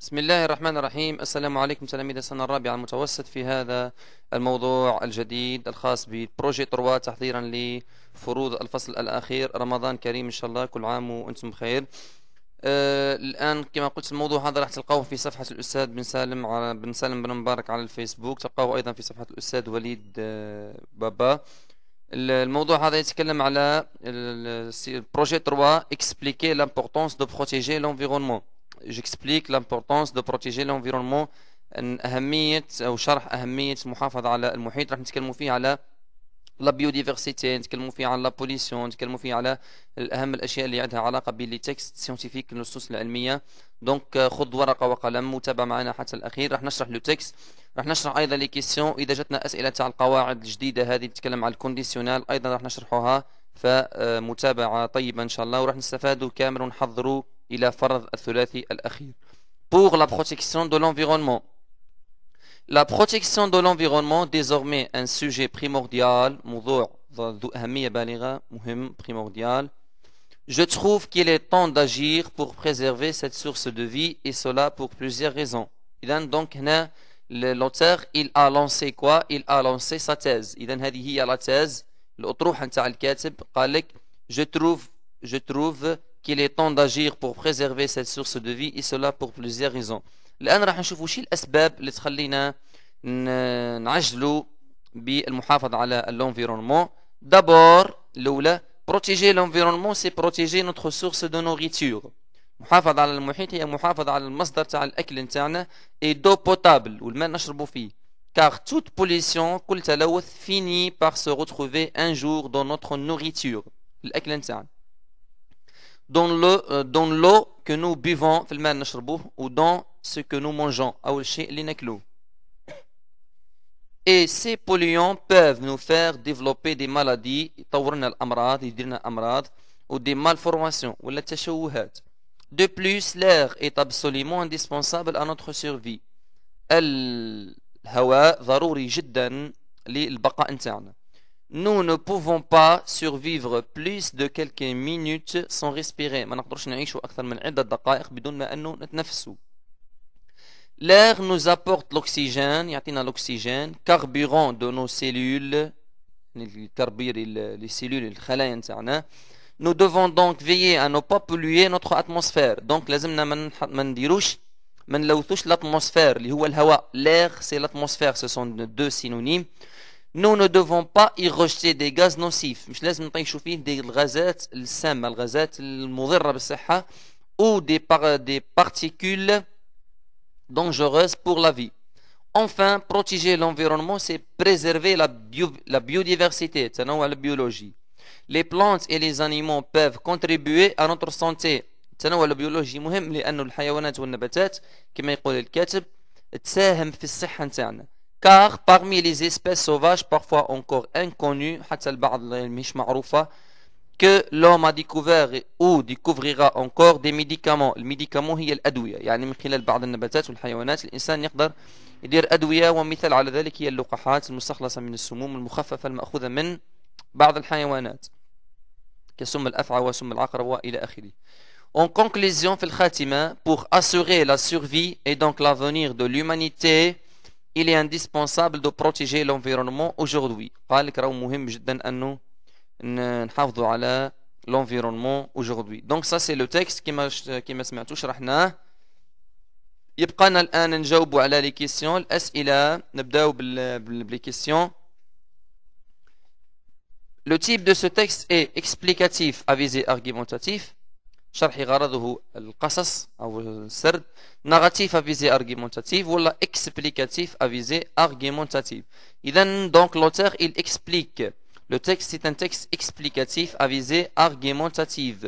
بسم الله الرحمن الرحيم السلام عليكم تلاميذ السنة الرابعة المتوسط في هذا الموضوع الجديد الخاص ببروجي طروا تحضيرا لفروض الفصل الأخير رمضان كريم إن شاء الله كل عام وأنتم بخير آه الآن كما قلت الموضوع هذا راح تلقاه في صفحة الأستاذ بن سالم على بن سالم بن مبارك على الفيسبوك تلقاه أيضا في صفحة الأستاذ وليد آه بابا الموضوع هذا يتكلم على البروجي طروا اكسبليكي لامبورتونس دو بروتيجي لونفيرونمون j'explique l'importance دو بروتيجي لونفيرونمون أهمية أو شرح أهمية المحافظة على المحيط راح نتكلموا فيه على لا بيوديفرسيتي نتكلموا فيه على لا بوليسيون نتكلموا فيه على اهم الاشياء اللي عندها علاقه باللي تكست سيونتيفيك النصوص العلميه دونك خذ ورقه وقلم وتابع معنا حتى الاخير راح نشرح لو تكست راح نشرح ايضا لي كيسيون اذا جاتنا اسئله تاع القواعد الجديده هذه تتكلم على الكونديسيونال ايضا راح نشرحوها فمتابعه طيبه ان شاء الله وراح نستفادوا كامل ونحضروا pour la protection de l'environnement. La protection de l'environnement, désormais un sujet primordial, Je trouve qu'il est temps d'agir pour préserver cette source de vie et cela pour plusieurs raisons. Donc, l'auteur, il a lancé quoi Il a lancé sa thèse. la thèse. je trouve je trouve qu'il est temps d'agir pour préserver cette source de vie et cela pour plusieurs raisons. les راح les شي qui اللي تخلينا نعجلوا pour على l'environnement. D'abord, protéger l'environnement c'est protéger notre source de nourriture. محافظة l'environnement, c'est هي محافظة على المصدر تاع الأكل نتاعنا et d'eau potable car toute pollution, كل تلوث finit par se retrouver un jour dans notre nourriture. الأكل نتاعنا. Euh, dans l'eau que nous buvons ou dans ce que nous mangeons et ces polluants peuvent nous faire développer des maladies ou des malformations de plus l'air est absolument indispensable à notre survie الهواء ضروري nous ne pouvons pas survivre plus de quelques minutes sans respirer ما نقدرش نعيشوا اكثر من عده دقائق بدون ما انه نتنفسوا L'air nous apporte l'oxygène, يعطينا l'oxygène, carburant de nos cellules, الكربير les cellules الخلايا نتاعنا. Nous devons donc veiller à ne pas polluer notre atmosphère. Donc لازمنا ما نديروش ما نلوثوش l'atmosphère اللي هو الهواء. L'air c'est l'atmosphère, ce sont deux synonymes. nous ne devons pas y rejeter des gaz nocifs. laisse لازم نطيشوا فيه des الغازات السامة الغازات le بالصحة ou des, par des particules dangereuses pour la vie. Enfin, protéger l'environnement, c'est préserver la, bio la biodiversité, la biologie. Les plantes et les animaux peuvent contribuer à notre santé. la biologie مهم لأن الحيوانات والنباتات كما يقول الكاتب تساهم في الصحة نتاعنا. car parmi les espèces sauvages, parfois encore inconnues, que l'homme a découvert ou découvrira encore des médicaments le médicament هي الأدوية يعني من خلال بعض النباتات والحيوانات الإنسان يقدر يدير أدوية ومثال على ذلك هي اللقاحات المستخلصة من السموم المخففة المأخوذة من بعض الحيوانات كسم الأفعى وسم العقرب وإلى آخره En conclusion, pour assurer la survie et donc l'avenir de l'humanité, il est indispensable de protéger l'environnement aujourd'hui قال لك راه مهم جدا انه نحافظوا على l'environnement aujourd'hui donc ça c'est le texte qui qui كما سمعتوا شرحناه يبقى لنا الان نجاوبوا على لي كيسيون الاسئله نبداو باللي كيسيون Le type de ce texte est explicatif à visée argumentatif. شرح غرضه القصص او السرد avisé افيزي ارغيمونتاتيف ولا اكسبليكاتيف افيزي ارغيمونتاتيف il explique le texte c'est un texte explicatif avisé argumentatif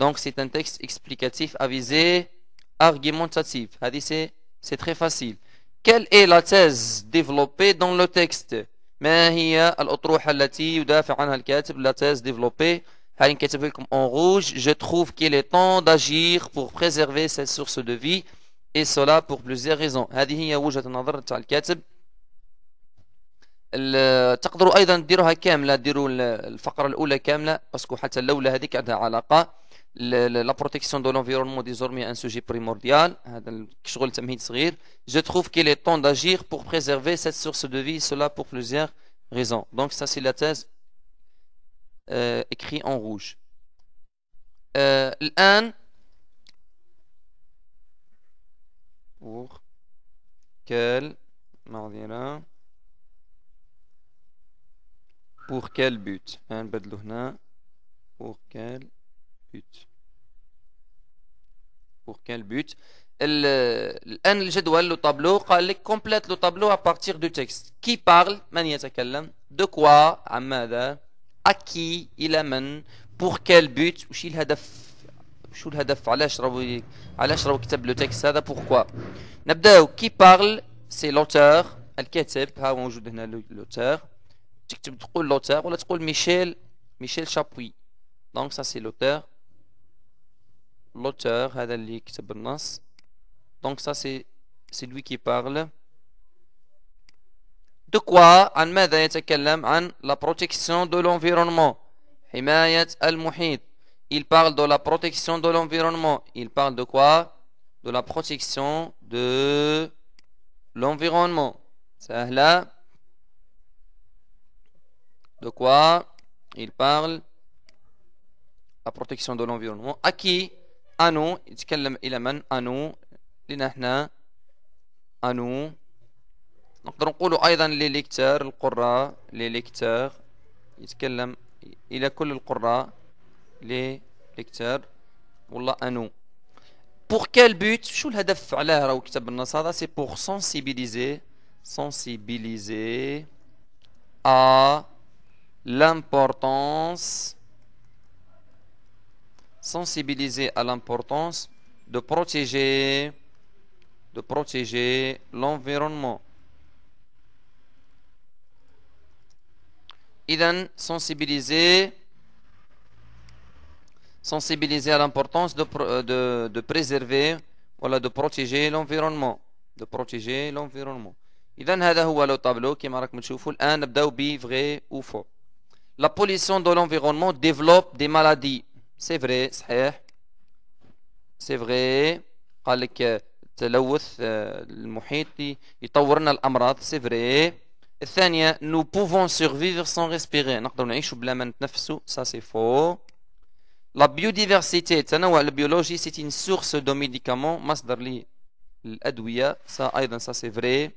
donc c'est un texte explicatif avisé argumentatif c'est très facile quelle est la thèse développée dans le texte ما هي الأطروحة التي يدافع عنها الكاتب la thèse développée en rouge, Je trouve qu'il est temps d'agir pour préserver cette source de vie et cela pour plusieurs raisons. al kamla. que al La protection de l'environnement est désormais un sujet primordial. Je trouve qu'il est temps d'agir pour préserver cette source de vie cela pour plusieurs raisons. Donc, ça, c'est la thèse. Euh, écrit en rouge euh, L'an pour quel pour quel but un pour quel but pour quel but elle je euh, do le tableau les complète le tableau à partir du texte qui parle de quoi qui il amène pour quel but ou الهدف شو الهدف علاش راهو علاش راهو كتب لو تيكست هذا بوركوا نبداو ها موجود هنا تكتب تقول ولا تقول ميشيل ميشيل شابوي دونك l'auteur, Donc ça c'est c'est lui qui parle. De quoi parle la protection de l'environnement il parle de la protection de l'environnement il parle de quoi de la protection de l'environnement là. de quoi il parle la protection de l'environnement à qui à nous il de à nous à nous نقدر نقوله lecteurs les lecteurs il y a tous les lecteurs les lecteurs pour quel but c'est pour sensibiliser sensibiliser à l'importance sensibiliser à l'importance de protéger de protéger l'environnement Idan, sensibiliser, sensibiliser à l'importance de, euh, de, de, préserver, voilà, de protéger l'environnement. De protéger l'environnement. Idan, هذا هو le tableau qui راكم تشوفوا الآن Un, ب vrai ou faux. La pollution de l'environnement développe des maladies. C'est vrai, C'est vrai. Euh, euh, C'est vrai. C'est vrai. يطورنا الأمراض. C'est vrai. 2. nous pouvons survivre sans respirer نقدر نعيشو بلا ما نتنفسو ça c'est faux la biodiversité التنوع البيولوجي c'est une source de médicaments مصدر للأدوية ça أيضا ça c'est vrai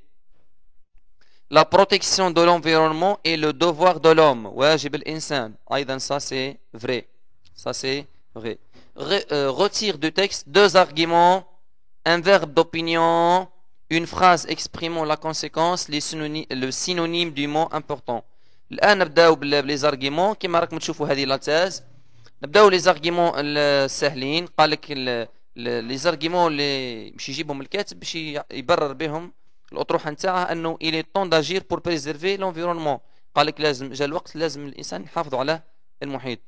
la protection de l'environnement est le devoir de l'homme واجب الإنسان أيضا ça c'est vrai ça c'est vrai euh, retire du texte deux arguments un verbe d'opinion une phrase exprimant la conséquence les synonyme, le synonyme du mot important الان نبداو marque كما راكم تشوفوا la thèse نبداو زارغيمون السهلين قالك لي زارغيمون اللي باش يجيبهم الكاتب باش يبرر بهم الاطروحه نتاعها انه الي طون داجير بور بريزيرفي لونفيرونمون قالك لازم جا الوقت لازم الانسان يحافظوا على المحيط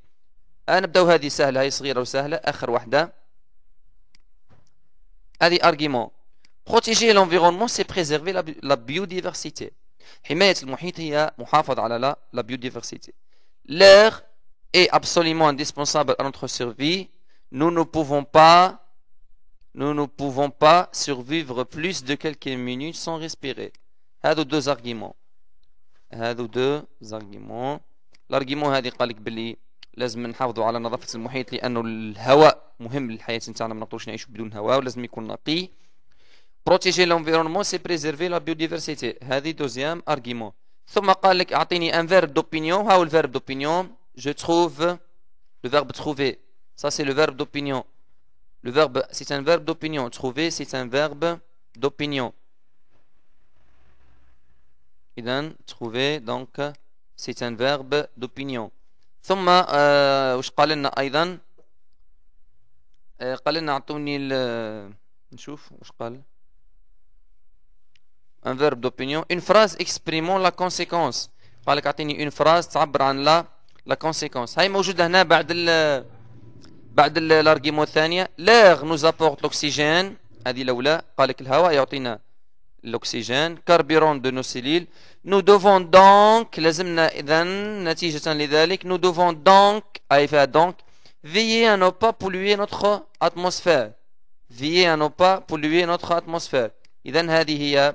انا آه، نبداو هذه سهله هي صغيره وسهله اخر وحده هذه ارغيمون Protéger l'environnement, c'est préserver la, la biodiversité. حماية المحيط هي محافظة على la, la biodiversité. L'air est absolument indispensable à notre survie. Nous ne pouvons pas nous ne pouvons pas survivre plus de quelques minutes sans respirer. هادو deux arguments. هادو deux arguments. L'argument هذه قال لك لازم نحافظوا على نظافة المحيط لأنه الهواء مهم للحياة نتاعنا ما نقدروش نعيشوا بدون هواء ولازم يكون نقي. Protéger l'environnement, c'est préserver la biodiversité. le deuxième argument. ثم قال لك un verbe d'opinion. un verbe d'opinion. Je trouve le verbe trouver. Ça c'est le verbe d'opinion. Le verbe, c'est un verbe d'opinion. Trouver, c'est un verbe d'opinion. إذن trouver donc c'est un verbe d'opinion. ثم وش قال لنا أيضا؟ قال لنا نشوف ان فيرب دوبينيون اون فراز اكسبريمون لا كونسيكونس قال لك اعطيني اون فراز تعبر عن لا لا كونسيكونس هاي موجوده هنا بعد ال بعد الارجيمو الثانيه لاغ نوز ابورت لوكسيجين هذه الاولى قال لك الهواء يعطينا لوكسيجين كاربيرون دو نو سيليل نو دوفون دونك لازمنا اذا نتيجه لذلك نو دوفون دونك اي فيها دونك فيي نو با بولوي نوتخ اتموسفير فيي نو با بولوي نوتخ اتموسفير اذا هذه هي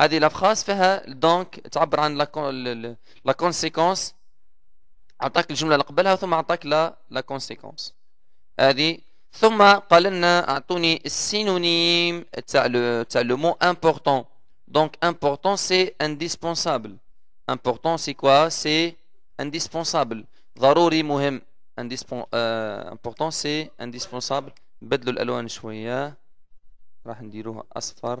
هذه لافخاس فيها دونك تعبر عن لا كونسيكونس اعطاك الجمله اللي قبلها ثم اعطاك لا لا كونسيكونس هذه ثم قال لنا اعطوني السينونيم تاع لو تاع لو مو امبورطون دونك امبورطون سي انديسبونسابل امبورطون سي كوا سي انديسبونسابل ضروري مهم امبورطون سي انديسبونسابل بدلوا الالوان شويه راح نديروها اصفر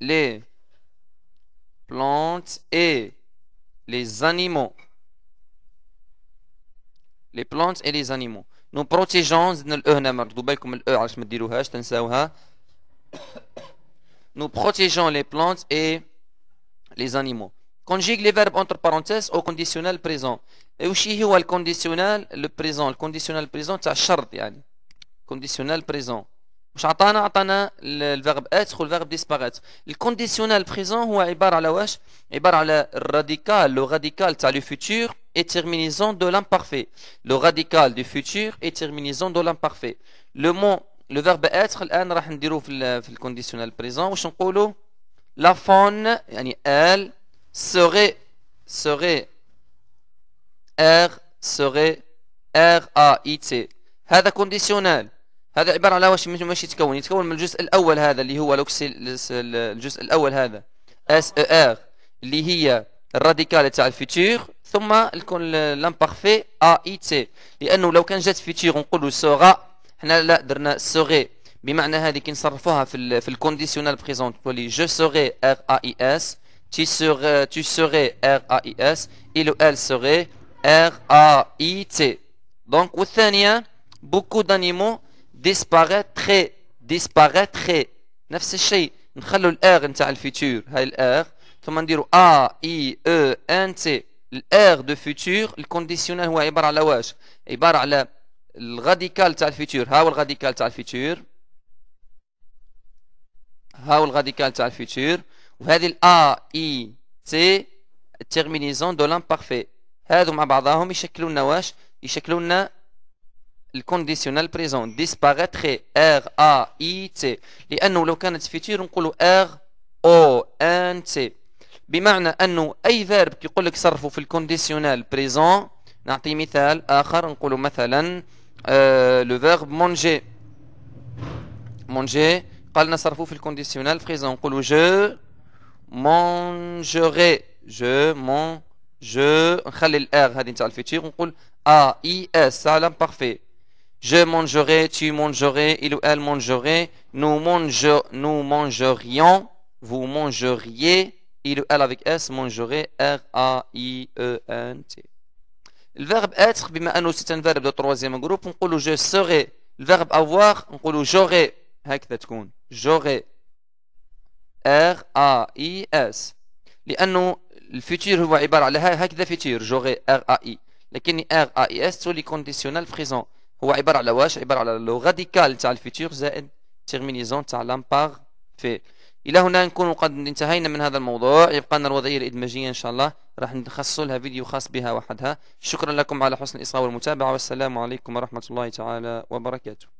les plantes et les animaux. Les plantes et les animaux. Nous protégeons, les plantes et les animaux. Conjugue les verbes entre parenthèses au conditionnel présent. Et aussi, le conditionnel présent. Le conditionnel présent, c'est un Conditionnel présent. واش عطانا عطانا الفيرب اتر والفيرب ديسباريت الكونديسيونال بريزون هو عباره على واش عباره على الراديكال لو راديكال تاع لو فوتور اي تيرمينيزون دو لامبارفي لو راديكال دو فوتور اي تيرمينيزون دو لامبارفي لو مون لو فيرب اتر الان راح نديروه في, في الكونديسيونال بريزون واش نقولوا لا فون يعني ال سوري سوري ار سوري ار ا اي تي هذا كونديسيونال هذا عبارة على واش مش يتكون يتكون من الجزء الأول هذا اللي هو لوكسيل الجزء الأول هذا اس او ار اللي هي الراديكال تاع الفيتور ثم الكون لامبارفي ا اي تي لانه لو كان جات فيتور نقولوا سوغا حنا لا درنا سوغي بمعنى هذه كي نصرفوها في الـ في الكونديسيونال بريزونت تولي جو سوغي ار ا اي اس تي سوغ تي سوغي ار ا اي اس الو ال سوغي ار ا اي تي دونك والثانيه بوكو دانيمو ديسباغيتخي ديسباغيتخي نفس الشيء نخلو الار نتاع الفيتور هاي الار ثم نديرو ا اي او ان تي الار دو فيتور الكونديسيونال هو عباره على واش عباره على الغاديكال تاع الفيتور ها هو الغاديكال تاع الفيتور ها هو الغاديكال تاع الفيتور وهذه الا اي تي تيرمينيزون دو لامبارفي هادو مع بعضهم يشكلوا لنا واش يشكلوا لنا الكونديسيونال بريزون ديسباغيتري ار ا اي تي لانه لو كانت فيتير نقولوا ار او ان تي بمعنى انه اي فيرب كيقول لك صرفه في الكونديسيونال بريزون نعطي مثال اخر نقولوا مثلا لو فيرب مونجي مونجي قالنا صرفوه في الكونديسيونال بريزون نقولوا جو مونجوري جو مون جو نخلي الار هذه نتاع الفيتير نقول ا اي اس سالم بارفي Je mangerai, tu mangerais, il ou elle mangerait, nous, mange, nous mangerions, vous mangeriez, il ou elle avec S mangerait, R-A-I-E-N-T. Le verbe être, c'est un verbe de troisième groupe, on dit je serai. Le verbe avoir, on dit j'aurai. J'aurai. R-A-I-S. le الفيتير هو futur على هكذا a i Mais R, A, I, S c'est le conditionnel présent. هو عباره على واش عباره على لو غاديكال تاع الفيتور زائد تيرمينيزون تاع لامباغ في الى هنا نكون قد انتهينا من هذا الموضوع يبقى لنا الوضعيه الادماجيه ان شاء الله راح نخصص لها فيديو خاص بها وحدها شكرا لكم على حسن الاصغاء والمتابعه والسلام عليكم ورحمه الله تعالى وبركاته